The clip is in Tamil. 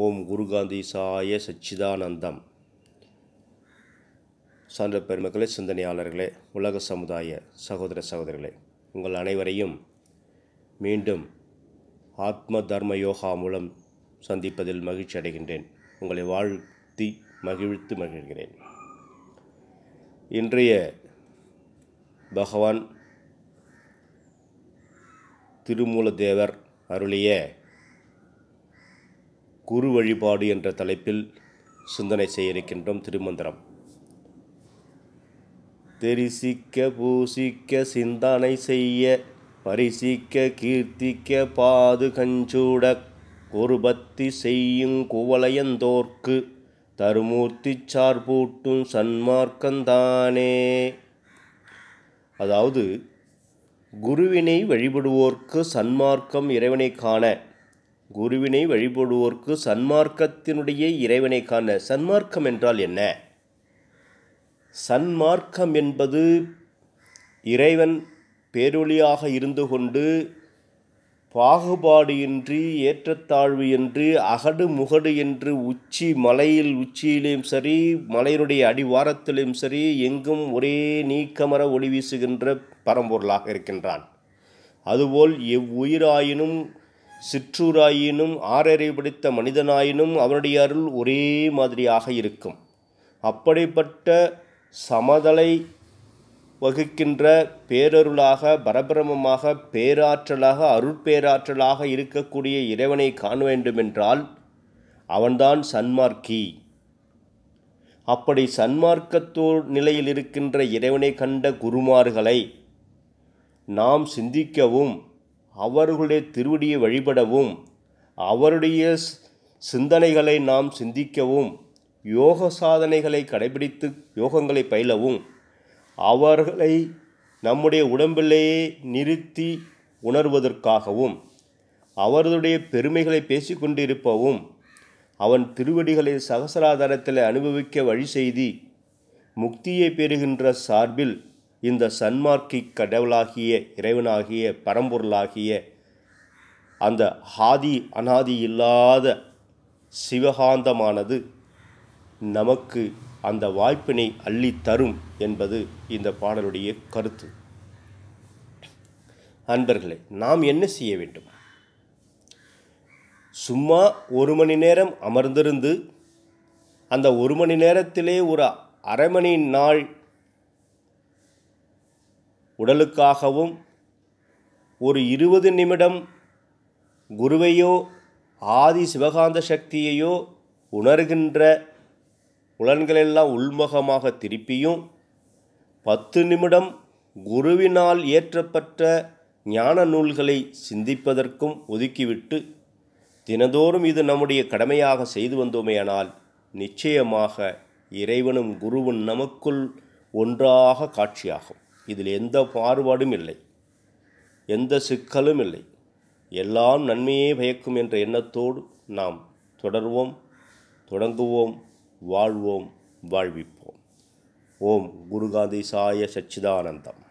ஓம் சாய சச்சிதானந்தம் சான்ற பெருமக்களே சிந்தனையாளர்களே உலக சமுதாய சகோதர சகோதரிகளே உங்கள் அனைவரையும் மீண்டும் ஆத்ம தர்ம யோகா மூலம் சந்திப்பதில் மகிழ்ச்சி அடைகின்றேன் உங்களை வாழ்த்தி மகிழ்த்து மகிழ்கிறேன் இன்றைய பகவான் திருமூலதேவர் அருளிய குரு வழிபாடு என்ற தலைப்பில் சிந்தனை செய்ய இருக்கின்றோம் திருமந்திரம் தெரிசிக்க பூசிக்க சிந்தனை செய்ய பரிசிக்க கீர்த்திக்க பாது கஞ்சூட குருபத்தி செய்யும் குவளையந்தோர்க்கு தருமூர்த்தி சார்பூட்டும் சன்மார்க்கந்தானே அதாவது குருவினை வழிபடுவோர்க்கு சன்மார்க்கம் இறைவனை காண குருவினை வழிபடுவோர்க்கு சன்மார்க்கத்தினுடைய இறைவனை காண சன்மார்க்கம் என்றால் என்ன சன்மார்க்கம் என்பது இறைவன் பேரொழியாக இருந்து கொண்டு பாகுபாடு என்று ஏற்றத்தாழ்வு என்று அகடு முகடு என்று உச்சி மலையில் உச்சியிலும் சரி மலையினுடைய அடிவாரத்திலும் சரி எங்கும் ஒரே நீக்கமர ஒளி வீசுகின்ற பரம்பொருளாக இருக்கின்றான் அதுபோல் எவ்வுயிராயினும் சிற்றூராயினும் பிடித்த மனிதனாயினும் அவனுடைய அருள் ஒரே மாதிரியாக இருக்கும் அப்படிப்பட்ட சமதலை வகுக்கின்ற பேரருளாக பரபிரமமாக பேராற்றலாக அருட்பேராற்றலாக இருக்கக்கூடிய இறைவனை காண வேண்டுமென்றால் அவன்தான் சன்மார்க்கி அப்படி சன்மார்க்கத்தோ நிலையில் இருக்கின்ற இறைவனை கண்ட குருமார்களை நாம் சிந்திக்கவும் அவர்களுடைய திருவடியை வழிபடவும் அவருடைய சிந்தனைகளை நாம் சிந்திக்கவும் யோக சாதனைகளை கடைபிடித்து யோகங்களை பயிலவும் அவர்களை நம்முடைய உடம்பிலேயே நிறுத்தி உணர்வதற்காகவும் அவருடைய பெருமைகளை பேசிக்கொண்டிருப்பவும் அவன் திருவடிகளை சகசராதாரத்தில் அனுபவிக்க வழி செய்தி முக்தியை பெறுகின்ற சார்பில் இந்த சன்மார்க்கி கடவுளாகிய இறைவனாகிய பரம்பொருளாகிய அந்த ஆதி அனாதி இல்லாத சிவகாந்தமானது நமக்கு அந்த வாய்ப்பினை அள்ளி தரும் என்பது இந்த பாடலுடைய கருத்து அன்பர்களே நாம் என்ன செய்ய வேண்டும் சும்மா ஒரு மணி நேரம் அமர்ந்திருந்து அந்த ஒரு மணி நேரத்திலே ஒரு அரை மணி நாள் உடலுக்காகவும் ஒரு இருபது நிமிடம் குருவையோ ஆதி சிவகாந்த சக்தியையோ உணர்கின்ற புலன்களெல்லாம் உள்முகமாக திருப்பியும் பத்து நிமிடம் குருவினால் ஏற்றப்பட்ட ஞான நூல்களை சிந்திப்பதற்கும் ஒதுக்கிவிட்டு தினதோறும் இது நம்முடைய கடமையாக செய்து வந்தோமேயானால் நிச்சயமாக இறைவனும் குருவும் நமக்குள் ஒன்றாக காட்சியாகும் இதில் எந்த மாறுபாடும் இல்லை எந்த சிக்கலும் இல்லை எல்லாம் நன்மையே பயக்கும் என்ற எண்ணத்தோடு நாம் தொடர்வோம் தொடங்குவோம் வாழ்வோம் வாழ்விப்போம் ஓம் குருகாந்தி சாய சச்சிதானந்தம்